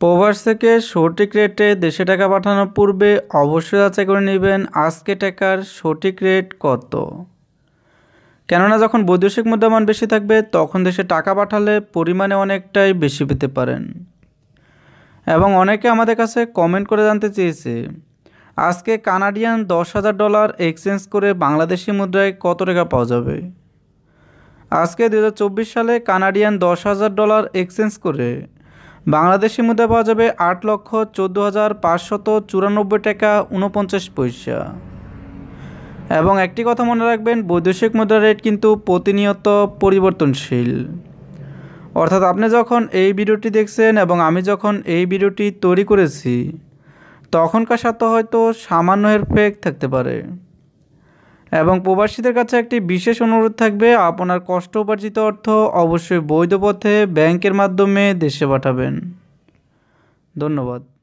প্রবাস থেকে সঠিক রেটে দেশে টাকা পাঠানোর পূর্বে অবশ্যই যাচাই করে নেবেন আজকে টাকার সঠিক রেট কত কেননা যখন বৈদেশিক মুদ্রামান বেশি থাকবে তখন দেশে টাকা পাঠালে পরিমাণে অনেকটাই বেশি পেতে পারেন এবং অনেকে আমাদের কাছে কমেন্ট করে জানতে চেয়েছে আজকে কানাডিয়ান দশ হাজার ডলার এক্সচেঞ্জ করে বাংলাদেশি মুদ্রায় কত টাকা পাওয়া যাবে আজকে দু সালে কানাডিয়ান দশ হাজার ডলার এক্সচেঞ্জ করে বাংলাদেশি মুদ্রা পাওয়া যাবে আট লক্ষ চোদ্দো হাজার পাঁচশত চুরানব্বই টাকা উনপঞ্চাশ পয়সা এবং একটি কথা মনে রাখবেন বৈদেশিক মুদ্রা রেট কিন্তু প্রতিনিয়ত পরিবর্তনশীল অর্থাৎ আপনি যখন এই ভিডিওটি দেখছেন এবং আমি যখন এই ভিডিওটি তৈরি করেছি তখনকার সাথে হয়তো সামান্য হেরফেক থাকতে পারে এবং প্রবাসীদের কাছে একটি বিশেষ অনুরোধ থাকবে আপনার কষ্ট উপার্জিত অর্থ অবশ্যই বৈধ পথে ব্যাংকের মাধ্যমে দেশে পাঠাবেন ধন্যবাদ